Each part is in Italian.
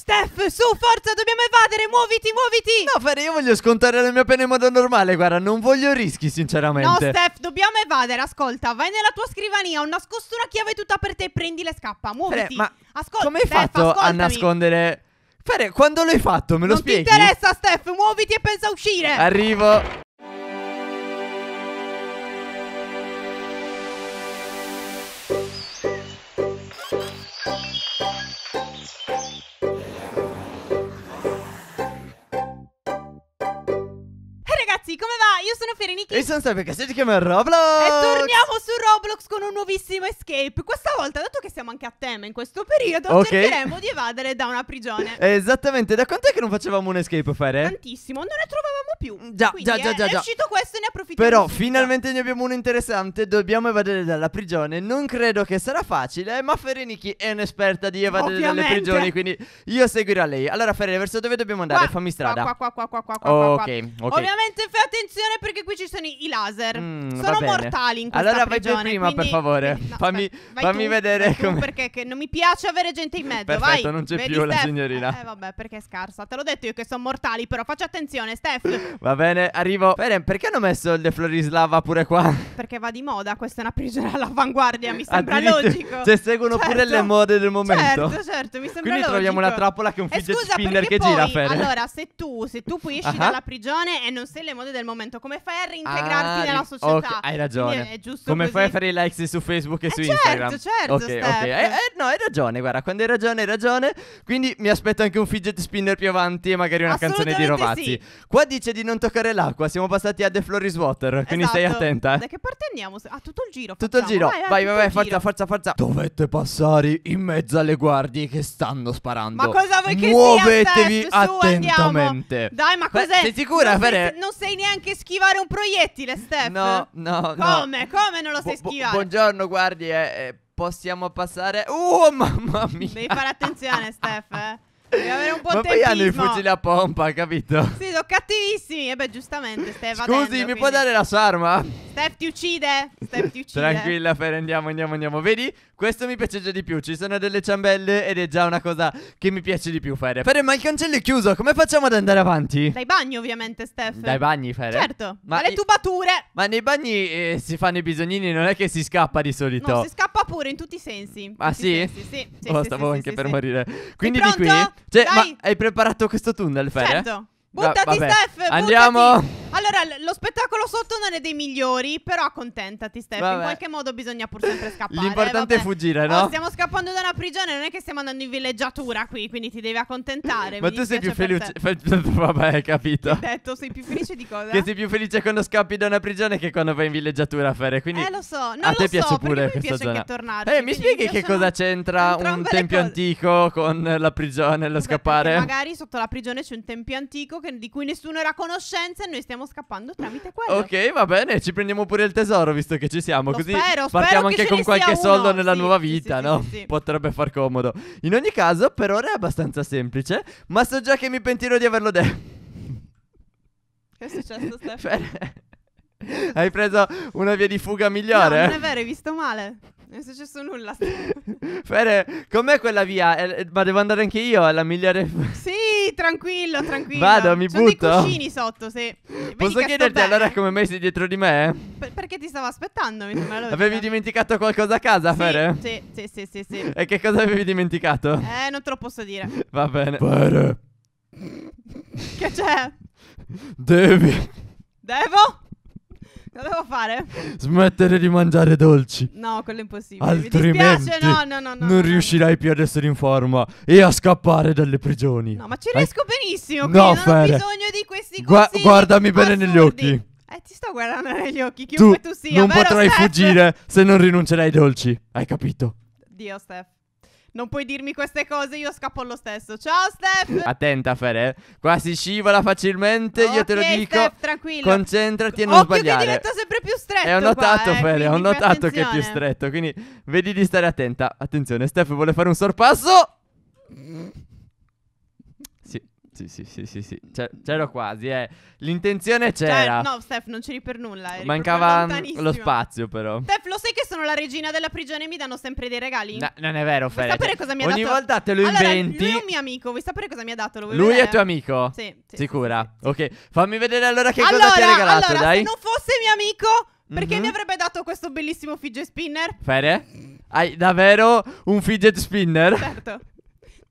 Steph, su, forza, dobbiamo evadere, muoviti, muoviti! No, Fede, io voglio scontare la mia pena in modo normale, guarda, non voglio rischi, sinceramente. No, Steph, dobbiamo evadere, ascolta, vai nella tua scrivania, ho nascosto una chiave tutta per te, prendi le scappa, muoviti. Fede, ma Ascol- come hai Steph, fatto ascoltami. a nascondere... Fede, quando l'hai fatto? Me lo non spieghi? Non ti interessa, Steph, muoviti e pensa a uscire! Arrivo! sono Ferenichi. E sono sempre Cassietti che Roblox. E torniamo su Roblox con un nuovissimo escape. Questa volta, dato che siamo anche a tema in questo periodo, okay. cercheremo di evadere da una prigione. Esattamente. Da quant'è che non facevamo un escape fare? Tantissimo. Non ne trovavamo più. Mm, già, Quindi, già, già, eh, già. È uscito questo e ne approfittiamo. Però subito. finalmente ne abbiamo uno interessante. Dobbiamo evadere dalla prigione. Non credo che sarà facile, ma Ferenichi è un'esperta di evadere Ovviamente. dalle prigioni. Quindi io seguirò lei. Allora, Ferre, verso dove dobbiamo andare? Qua, Fammi strada. Qua, qua, qua, qua, qua, qua, qua, Ok, qua. ok. Ovviamente fai attenzione perché anche qui ci sono i, i laser. Mm, sono mortali in questa allora prigione. Allora vai prima, quindi... per favore. Eh, no, fammi, vai fammi tu, vedere come... Perché non mi piace avere gente in mezzo, Perfetto, vai. non c'è Vedi, più Steph? la signorina. Eh, eh, vabbè, perché è scarsa. Te l'ho detto io che sono mortali, però faccia attenzione, Steph. Va bene, arrivo. Feren, perché hanno messo il De Florislava pure qua? Perché va di moda, questa è una prigione all'avanguardia, mi sembra logico. Cioè, seguono certo. pure le certo. mode del momento. Certo, certo, mi sembra Quindi logico. troviamo una trappola che un eh, fidget eh, scusa, spinner che poi, gira, Feren. Allora, se tu, se tu poi esci uh -huh. dalla prigione e non sei le mode del momento, come fai? per a reintegrarti ah, nella società? Okay, hai ragione. È, è Come così. fai a fare i likes su Facebook e eh su certo, Instagram? Certo, okay, certo. Okay. Eh, eh, no, hai ragione, guarda, quando hai ragione, hai ragione. Quindi mi aspetto anche un fidget spinner più avanti e magari una canzone di Rovazzi. Sì. Qua dice di non toccare l'acqua, siamo passati a The Floor is Water, quindi esatto. stai attenta. Eh. Da che parte andiamo? Ah, tutto il giro. Facciamo. Tutto il giro. Vai, vai, vai, vai forza, forza, forza. Dovete passare in mezzo alle guardie che stanno sparando. Ma cosa vuoi che Muovetevi sia? Muovetevi attentamente. Su, Dai, ma cos'è? Sei sicura? Non, sei, non sai neanche schivare un proiettile, Steph? No, no, Come? No. Come non lo sai schivare? Bu- buongiorno, guardi, eh, possiamo passare... Uh, mamma mia! Devi fare attenzione, Steph, eh. Devi avere un po' Ma poi hanno i fucili a pompa, capito? Sì, sono cattivissimi. E eh beh, giustamente, Steph. Scusi, adendo, mi quindi. può dare la sarma? Steph ti uccide. Steph ti uccide. Tranquilla, Fer, andiamo, andiamo, andiamo. Vedi? Questo mi piace già di più. Ci sono delle ciambelle ed è già una cosa che mi piace di più, Fer. Fer, ma il cancello è chiuso. Come facciamo ad andare avanti? Dai bagni, ovviamente, Steph. Dai bagni, Fer. Certo. Ma le tubature. Ma nei bagni eh, si fanno i bisognini, non è che si scappa di solito. No, si scappa K pure in tutti i sensi. Ah tutti sì? Sensi, sì, sì, oh, sì, stavo sì, anche sì, per morire. Quindi di qui... Cioè, Dai. ma hai preparato questo tunnel, Fer? Certo. Buttati, Va- Steph! Andiamo! Buttati. Allora, lo spettacolo sotto non è dei migliori, però accontentati, Steph. Vabbè. In qualche modo bisogna pur sempre scappare. L'importante eh, è fuggire, oh, no? Oh, stiamo scappando da una prigione, non è che stiamo andando in villeggiatura qui, quindi ti devi accontentare. Ma tu sei più felice. Fe... Vabbè, capito. Hai detto, sei più felice di cosa? che sei più felice quando scappi da una prigione che quando vai in villeggiatura a fare. Quindi eh, lo so. Non a te lo piace so, pure questa piace zona. Tornarci, eh, mi spieghi che cosa c'entra un tempio cose. antico con la prigione, e lo scappare? scappare? Magari sotto la prigione c'è un tempio antico che, di cui nessuno era a conoscenza e noi stiamo stiamo scappando tramite quello. Ok, va bene, ci prendiamo pure il tesoro visto che ci siamo. Lo così spero, partiamo spero anche con qualche soldo uno. nella sì, nuova vita, sì, no? Sì, Potrebbe far comodo. In ogni caso, per ora è abbastanza semplice, ma so già che mi pentirò di averlo detto. Che è successo, Stefano? Hai preso una via di fuga migliore? No, non è vero, hai visto male. Non è successo nulla. Fere, com'è quella via? Eh, eh, ma devo andare anche io, è migliore. Sì, tranquillo, tranquillo. Vado, mi C'ho butto. Ho dei cuscini sotto, se... Posso chiederti allora come mai sei dietro di me? Per- perché ti stavo aspettando, mi sembra Avevi dimenticato qualcosa a casa, sì, Fere? Sì, sì, sì, sì, sì. E che cosa avevi dimenticato? Eh, non te lo posso dire. Va bene. Fere. Che c'è? Devi. Devo? Lo devo fare? Smettere di mangiare dolci. No, quello è impossibile. Altrimenti Mi no, no, no. no non no. riuscirai più ad essere in forma e a scappare dalle prigioni. No, ma ci riesco eh? benissimo. No, Fere. ho bisogno di questi Gua- guardami bene assurdi. negli occhi. Eh, ti sto guardando negli occhi, chiunque tu, tu sia. Non potrai Steph? fuggire se non rinuncerai ai dolci. Hai capito? Dio, Steph. Non puoi dirmi queste cose, io scappo lo stesso. Ciao Steph! Attenta Fere, eh. qua si scivola facilmente, okay, io te lo dico. Steph, tranquillo. Concentrati e non Occhio sbagliare. Occhio che diventa sempre più stretto E ho notato qua, eh, Fere, ho notato che è più stretto, quindi vedi di stare attenta. Attenzione, Steph vuole fare un sorpasso. Sì, sì, sì, sì, sì. Mm. c'era quasi, eh. L'intenzione cioè, c'era. Cioè, no, Steph, non c'eri per nulla. Mancava lo spazio, però. Steph, lo sai che sono la regina della prigione e mi danno sempre dei regali? No, non è vero, Fede. Vuoi sapere cosa mi ha Ogni dato? Ogni volta te lo allora, inventi. lui è un mio amico, vuoi sapere cosa mi ha dato? lui vedere? è tuo amico? Sì. sì Sicura? Sì, sì. Ok, fammi vedere allora che allora, cosa ti ha regalato, allora, dai. se non fosse mio amico, perché mm-hmm. mi avrebbe dato questo bellissimo fidget spinner? Fede? Hai davvero un fidget spinner? Certo.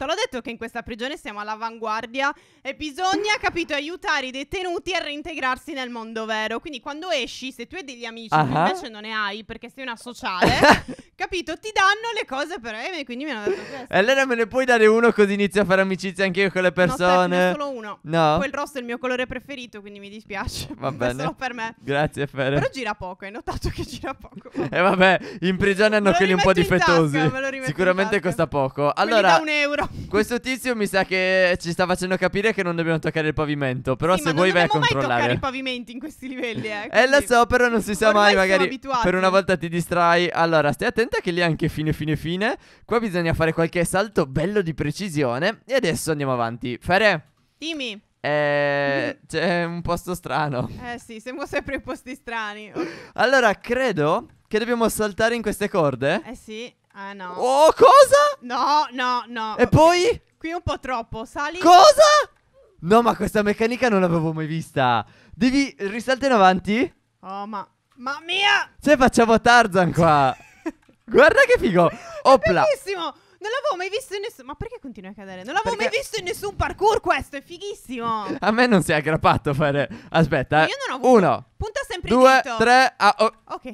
Te l'ho detto che in questa prigione siamo all'avanguardia e bisogna, capito, aiutare i detenuti a reintegrarsi nel mondo vero. Quindi quando esci, se tu hai degli amici, uh-huh. invece non ne hai perché sei una sociale, Capito? Ti danno le cose per me, quindi mi hanno dato questo. E allora me ne puoi dare uno così inizio a fare amicizia anche io con le persone? No, solo uno. No. Poi il rosso è il mio colore preferito, quindi mi dispiace. Va bene. Solo per me. Grazie, Fere. Però gira poco, hai notato che gira poco. e eh, vabbè, in prigione hanno quelli un po' difettosi. Tasca, Sicuramente costa poco. Allora, da un euro. questo tizio mi sa che ci sta facendo capire che non dobbiamo toccare il pavimento. Però sì, se vuoi vai a controllare. Non mai toccare i pavimenti in questi livelli, eh. eh lo so, però non si sa Ormai mai, magari. Per una volta ti distrai. Allora, stai attento contenta che lì è anche fine fine fine. Qua bisogna fare qualche salto bello di precisione. E adesso andiamo avanti. Fere. Dimmi. Eh, c'è un posto strano. Eh sì, siamo sempre in posti strani. allora, credo che dobbiamo saltare in queste corde. Eh sì. Ah no. Oh, cosa? No, no, no. E poi? Qui un po' troppo, sali. Cosa? No, ma questa meccanica non l'avevo mai vista. Devi risaltare in avanti. Oh, ma... Mamma mia! Cioè, facciamo Tarzan qua. Guarda che figo. Opla. Bellissimo. Non l'avevo mai visto in nessun. Ma perché continua a cadere? Non l'avevo Perché- mai visto in nessun parkour questo, è fighissimo. A me non si è aggrappato fare. Aspetta. eh. Io non ho avuto- Uno, Punta sempre due, dritto. tre. Ah, oh. Ok.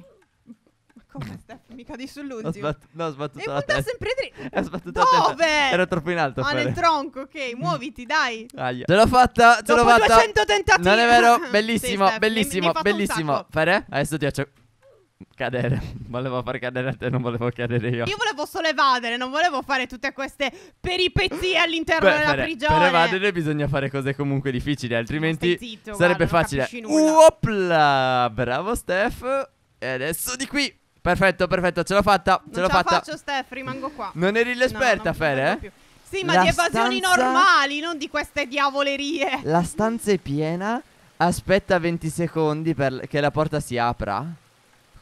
Ma come Steph? Mi cadi Ho, sull'ultimo. no, ho sbattuto E la punta testa. sempre dritto. Ho sbattuto la testa. Dove? Era troppo in alto. Ma Ah, nel tronco, ok. Muoviti, dai. Aia. Ce l'ho fatta, ce Dopo l'ho fatta. 200 tentativi. Non è vero? Sì, Bellissimo, mi- mi bellissimo, bellissimo. Fare? Adesso ti faccio cadere. Volevo far cadere a te, non volevo cadere io. Io volevo solo evadere, non volevo fare tutte queste peripezie all'interno Beh, della per, prigione. Per evadere bisogna fare cose comunque difficili, altrimenti zitto, sarebbe guarda, facile. Uopla! Bravo Steph. E adesso di qui. Perfetto, perfetto, ce l'ho fatta. Non ce l'ho fatta. faccio Steph, rimango qua. Non eri l'esperta, no, Fere? Eh? Più. Sì, ma La di evasioni stanza... normali, non di queste diavolerie. La stanza è piena. Aspetta 20 secondi per... che la porta si apra.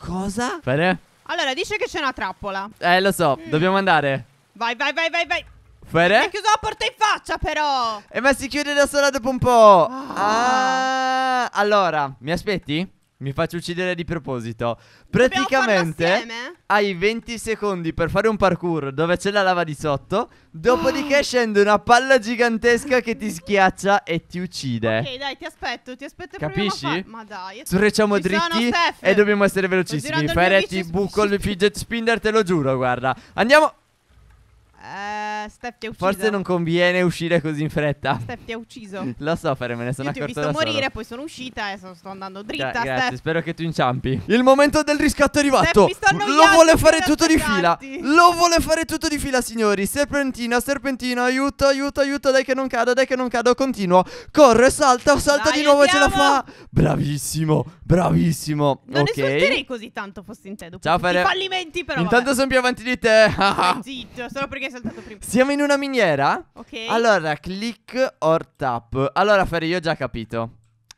Cosa? Fede? Allora, dice che c'è una trappola. Eh, lo so, mm. dobbiamo andare. Vai, vai, vai, vai, vai. Fede? Mi ha chiuso la porta in faccia, però. Eh, ma si chiude da sola dopo un po'. Ah. ah. Allora, mi aspetti? Mi faccio uccidere di proposito. Praticamente hai 20 secondi per fare un parkour dove c'è la lava di sotto. Dopodiché oh. scende una palla gigantesca che ti schiaccia e ti uccide. Ok, dai, ti aspetto, ti aspetto. Capisci? Fa... Ma dai. Sorrecciamo dritti sono, e dobbiamo essere velocissimi. Fai retti, buco, il fidget spinner, te lo giuro, guarda. Andiamo. Eh... Steph ti ha ucciso. Forse non conviene uscire così in fretta. Steph ti ha ucciso. Lo so, fare, me ne sono Io accorto. Ti ho visto morire, solo. poi sono uscita e sono, sto andando dritta. Gra- grazie, Steph. spero che tu inciampi. Il momento del riscatto è arrivato. Steph, Lo vuole fare tutto di fila. Lo vuole fare tutto di fila, signori. Serpentina, serpentina, aiuto, aiuto, aiuto. Dai che non cado, dai che non cado. Continuo. Corre, salta, salta dai, di nuovo. Andiamo. Ce la fa. Bravissimo, bravissimo. Non okay. esulterei così tanto fossi in te. Dopo Ciao, Fere. fallimenti, però. Intanto vabbè. sono più avanti di te. Zitto, solo perché hai saltato prima. Siamo in una miniera? Ok. Allora, click or tap. Allora, Ferri, io ho già capito.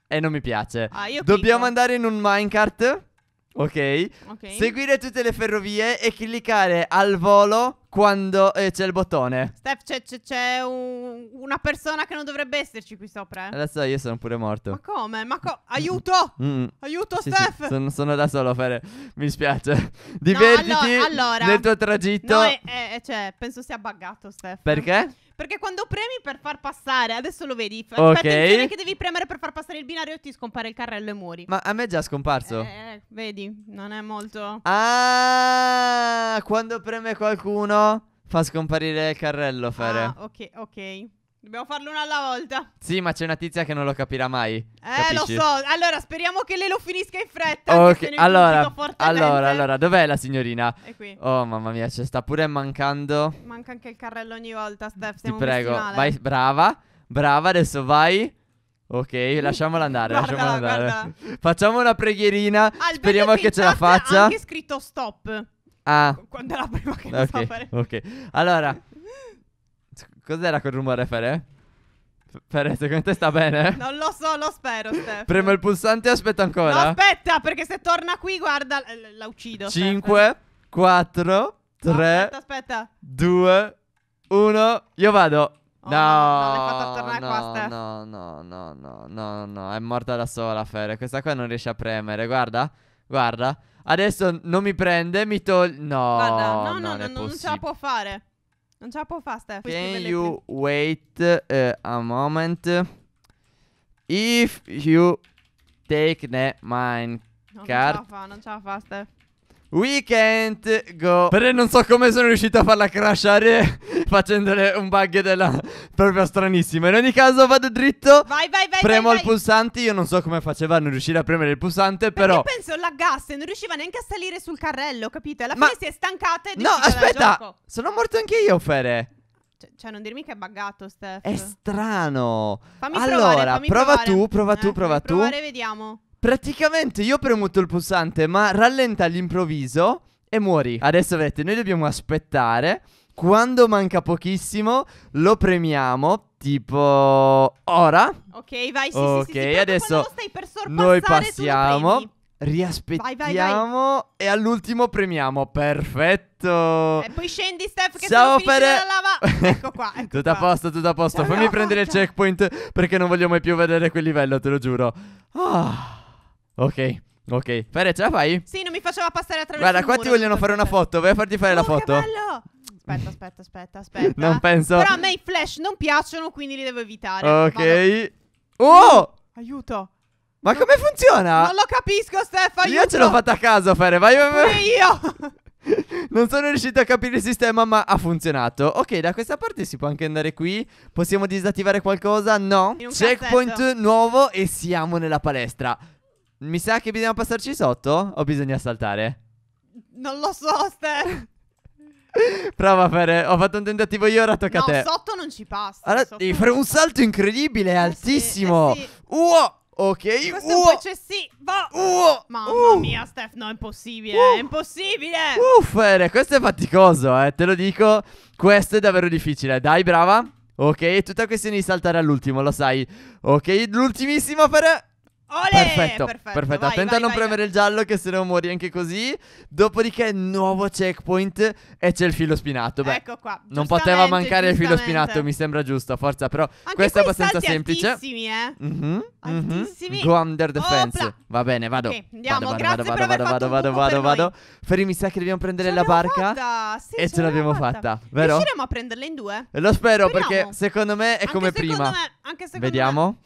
E non mi piace. Ah, io Dobbiamo clicco. andare in un minecart. Ok. Ok. Seguire tutte le ferrovie e cliccare al volo quando eh, c'è il bottone. Steph, c'è, c'è, c'è un, una persona che non dovrebbe esserci qui sopra. Eh? Adesso io sono pure morto. Ma come? Ma co- aiuto! Mm. Aiuto, sì, Steph! Sì, sono, sono, da solo a fare. Mi spiace. Divertiti no, allora, nel tuo tragitto. No, è, è, cioè, penso sia buggato, Steph. Perché? Perché quando premi per far passare, adesso lo vedi. F- ok. Attenzione che devi premere per far passare il binario e ti scompare il carrello e muori. Ma a me è già scomparso. Eh, eh vedi, non è molto. Ah, quando preme qualcuno Fa scomparire il carrello, Fere. Ah, ok, ok. Dobbiamo farlo una alla volta. Sì, ma c'è una tizia che non lo capirà mai. Eh, capisci? lo so. Allora, speriamo che lei lo finisca in fretta. Ok, allora, allora, allora, dov'è la signorina? È qui. Oh, mamma mia, ci sta pure mancando. Manca anche il carrello ogni volta, Steph. Siamo Ti prego, vai, brava, brava, adesso vai. Ok, lasciamola andare, guardala, lasciamola andare. Facciamo una preghierina. Ah, speriamo che ce la faccia. Ha anche scritto stop. Ah. Quando è la prima che okay, so fare. Ok. Allora, cos'era quel rumore, Fere? Fere, secondo te sta bene? Non lo so, lo spero, Steph. Premo il pulsante e aspetto ancora. No, aspetta, perché se torna qui, guarda, la uccido. 5, 4, 3, aspetta, aspetta. 2, 1. Io vado. Oh, no, no, no, no, no, no, no, no, no, no, è morta da sola, Fere. Questa qua non riesce a premere, guarda, guarda. Adesso non mi prende, mi toglie. No, Guarda, no, no, non, no, non ce la può fare. Non ce la può fare, Steph. Can you wait uh, a moment? If you take the mine. No, non ce la fa, non ce la fa, Steph. We can't go. Però non so come sono riuscito a farla crashare facendole un bug della proprio stranissima. In ogni caso vado dritto. Vai, vai, vai. Premo vai, il vai. pulsante. Io non so come faceva a non riuscire a premere il pulsante, però. Io penso laggasse, non riusciva neanche a salire sul carrello, capito? Alla Ma... fine si è stancata e No, aspetta. Sono morto anche io, Fere. Cioè, cioè, non dirmi che è buggato, Steph. È strano. Fammi allora, provare, prova provare. tu, prova eh, tu, prova tu. Provare, vediamo. Praticamente io ho premuto il pulsante, ma rallenta all'improvviso e muori. Adesso vedete, noi dobbiamo aspettare. Quando manca pochissimo, lo premiamo. Tipo ora. Ok, vai, sì, Ok, sì, sì, sì, adesso noi passiamo. Riaspettiamo vai, vai, vai. e all'ultimo premiamo. Perfetto. E eh, poi scendi, Steph, che Ciao, se Pere... la lava. Ecco qua. Ecco tutto a posto, tutto a posto. Ciao, Fammi prendere faccia. il checkpoint perché non voglio mai più vedere quel livello, te lo giuro. Ah. Oh. Ok, ok. Fede, ce la fai? Sì, non mi faceva passare attraverso Guarda, qua ti vogliono fare una foto. Vuoi farti fare la Oh, che bello! Aspetta, aspetta, aspetta, aspetta. Non penso. Però a me i flash non piacciono, quindi li devo evitare. Vado. Ok. Oh! Aiuto. Ma come funziona? Non lo capisco, Stefano. Io ce l'ho fatta a caso, Fede. Vai, vai, vai. E io. Non sono riuscito a capire il sistema, ma ha funzionato. Ok, da questa parte si può anche andare qui. Possiamo disattivare qualcosa? No. Checkpoint cassetto. nuovo e siamo nella palestra. Mi sa che bisogna passarci sotto o bisogna saltare? Non lo so, Steph. Prova a fare. Ho fatto un tentativo io, ora tocca no, a te. sotto non ci passa. Allora, devi fare un salto incredibile, eh altissimo. Sì, eh sì. Uo! Ok, Questo uo! è eccessivo. Uo! Mamma uh. mia, Steph, no, è impossibile. Uh. È impossibile. Uffere, questo è faticoso, eh, te lo dico. Questo è davvero difficile. Dai, brava. Ok, è tutta questione di saltare all'ultimo, lo sai. Ok, l'ultimissimo a fare. Olè, perfetto, perfetto, perfetto. Vai, Attenta vai, a non vai, premere il giallo che se no muori anche così. Dopodiché nuovo checkpoint e c'è il filo spinato. Beh, ecco qua. Non poteva mancare il filo spinato, mi sembra giusto, forza, però anche questo è abbastanza semplice. Altissimi, eh. Mm-hmm, Mm-hmm. Go under defense. Opla. Va bene, vado. Okay, andiamo, vado, grazie vado, vado, vado, vado, vado, vado. Feri, mi sa che dobbiamo prendere ce la barca Sì, e ce, ce l'abbiamo fatta. fatta, vero? Riusciremo a prenderla in due? Lo spero perché secondo me è come prima. Vediamo.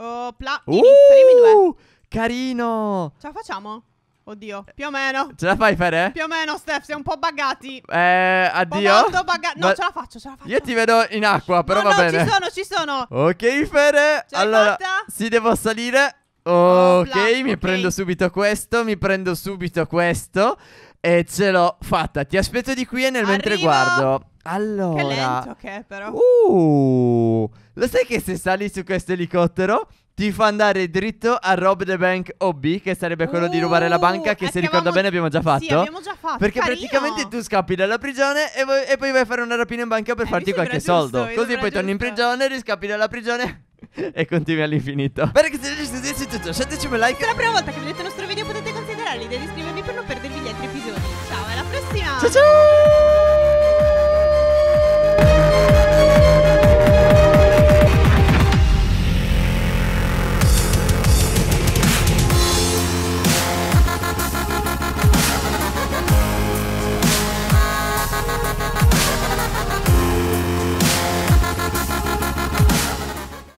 Oh, pla- uh, due. Carino. Ce la facciamo? Oddio, più o meno. Ce la fai fare? Più o meno, Steph, sei un po' buggati. Eh, addio. molto buggati. No, Ma... ce la faccio, ce la faccio. Io ti vedo in acqua, però no, va no, bene. ci sono, ci sono. Ok, Fede. Ce allora, fatta? sì, devo salire. Ok, mi prendo subito questo, mi prendo subito questo. E ce l'ho fatta. Ti aspetto di qui e nel Arrivo. mentre guardo. Allora, che lento che è però. Uh, lo sai che se sali su questo elicottero ti fa andare dritto a Rob the Bank OB, che sarebbe quello uh, di rubare la banca, che uh, se eh, ricordo bene abbiamo già fatto. Sì, abbiamo già fatto. Perché Carino. praticamente tu scappi dalla prigione e, voi, e, poi vai a fare una rapina in banca per eh, farti qualche giusto, soldo. Così poi giusto. torni in prigione, riscappi dalla prigione e continui all'infinito. Bene che se riuscite a tutto, lasciateci un like. Se è la prima volta che vedete il nostro video potete considerare l'idea di iscrivervi per non perdervi gli altri episodi. Ciao, alla prossima! Ciao ciao!